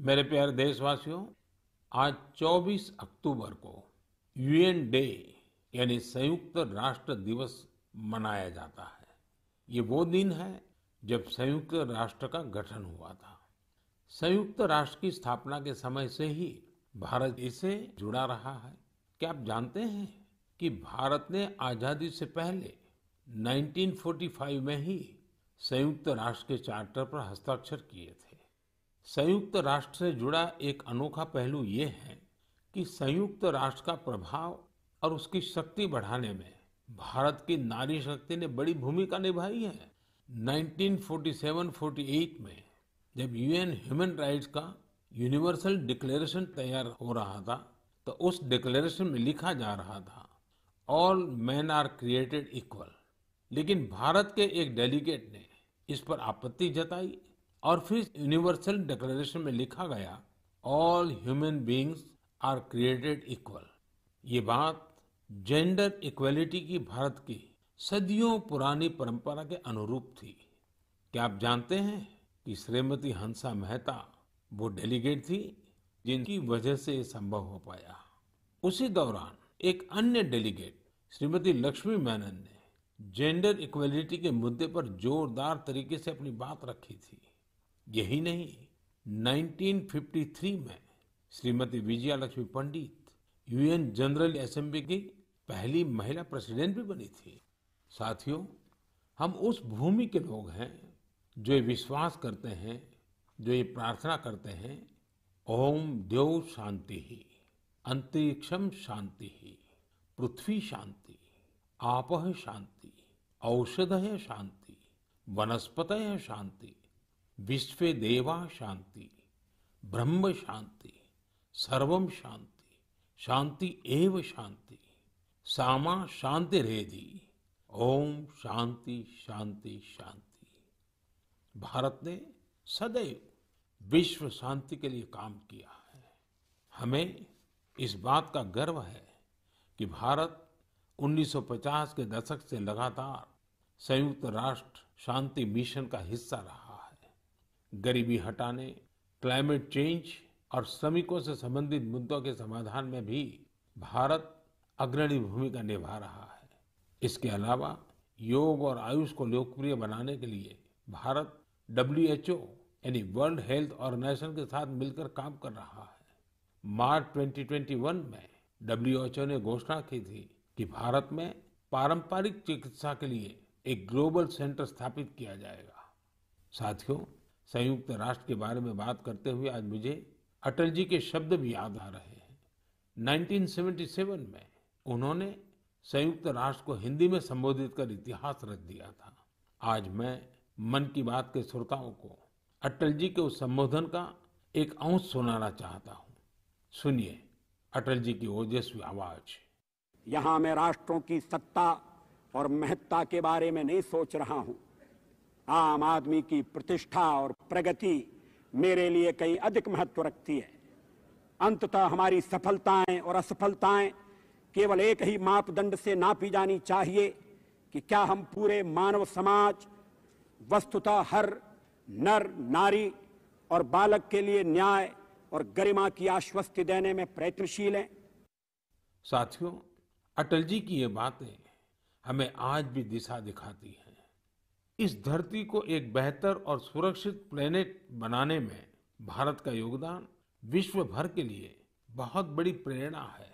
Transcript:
मेरे प्यारे देशवासियों आज 24 अक्टूबर को यूएन डे यानी संयुक्त राष्ट्र दिवस मनाया जाता है ये वो दिन है जब संयुक्त राष्ट्र का गठन हुआ था संयुक्त राष्ट्र की स्थापना के समय से ही भारत इससे जुड़ा रहा है क्या आप जानते हैं कि भारत ने आजादी से पहले 1945 में ही संयुक्त राष्ट्र के चार्टर पर हस्ताक्षर किए थे संयुक्त राष्ट्र से जुड़ा एक अनोखा पहलू ये है कि संयुक्त राष्ट्र का प्रभाव और उसकी शक्ति बढ़ाने में भारत की नारी शक्ति ने बड़ी भूमिका निभाई है 1947-48 में जब यूएन ह्यूमन राइट्स का यूनिवर्सल डिक्लेरेशन तैयार हो रहा था तो उस डिक्लेरेशन में लिखा जा रहा था all man are created equal लेकिन भारत के एक डेलीगेट ने इस पर आपत्ति जताई और फिर यूनिवर्सल डिक्लेरेशन में लिखा गया all human beings are created equal ये बात जेंडर इक्वेलिटी की भारत की सदियों पुरानी परंपरा के अनुरूप थी क्या आप जानते हैं कि श्रीमती हंसा मेहता वो डेलीगेट थी जिनकी वजह से ये संभव हो पाया उसी दौरान एक अन्य डेलीगेट श्रीमती लक्ष्मी मेनन ने जेंडर इक्वलिटी के मुद्दे पर जोरदार तरीके से अपनी बात रखी थी यही नहीं 1953 में Shrimati Vijaya Lakshmi Pandit UN general assembly की पहली महिला प्रेसिडेंट भी बनी थी साथियों हम उस भूमि के लोग हैं जो ये विश्वास करते हैं जो ये प्रार्थना करते हैं ओम देव शांति ही अंतरिक्षम शांति ही पृथ्वी शांति आप शांति औषध शांति वनस्पत शांति विश्व देवा शांति ब्रह्म शांति सर्वम शांति शांति एव शांति सामा शांति रेदी ओम शांति शांति शांति भारत ने सदैव विश्व शांति के लिए काम किया है हमें इस बात का गर्व है कि भारत 1950 के दशक से लगातार संयुक्त राष्ट्र शांति मिशन का हिस्सा रहा गरीबी हटाने क्लाइमेट चेंज और श्रमिकों से संबंधित मुद्दों के समाधान में भी भारत अग्रणी भूमिका निभा रहा है इसके अलावा योग और आयुष को लोकप्रिय बनाने के लिए भारत डब्ल्यू एच ओ यानी वर्ल्ड हेल्थ ऑर्गेनाइजेशन के साथ मिलकर काम कर रहा है मार्च 2021 में डब्ल्यू एच ओ ने घोषणा की थी कि भारत में पारंपरिक चिकित्सा के लिए एक ग्लोबल सेंटर स्थापित किया जाएगा साथियों संयुक्त राष्ट्र के बारे में बात करते हुए आज मुझे अटल जी के शब्द भी याद आ रहे हैं 1977 में उन्होंने संयुक्त राष्ट्र को हिंदी में संबोधित कर इतिहास रच दिया था आज मैं मन की बात के श्रोताओं को अटल जी के उस संबोधन का एक अंश सुनाना चाहता हूँ सुनिए अटल जी की ओजस्वी आवाज यहाँ मैं राष्ट्रों की सत्ता और महत्ता के बारे में नहीं सोच रहा हूँ आम आदमी की प्रतिष्ठा और प्रगति मेरे लिए कहीं अधिक महत्व रखती है अंततः हमारी सफलताएं और असफलताएं केवल एक ही मापदंड से नापी जानी चाहिए कि क्या हम पूरे मानव समाज वस्तुतः हर नर नारी और बालक के लिए न्याय और गरिमा की आश्वस्ति देने में प्रयत्नशील हैं साथियों अटल जी की ये बातें हमें आज भी दिशा दिखाती हैं इस धरती को एक बेहतर और सुरक्षित प्लेनेट बनाने में भारत का योगदान विश्व भर के लिए बहुत बड़ी प्रेरणा है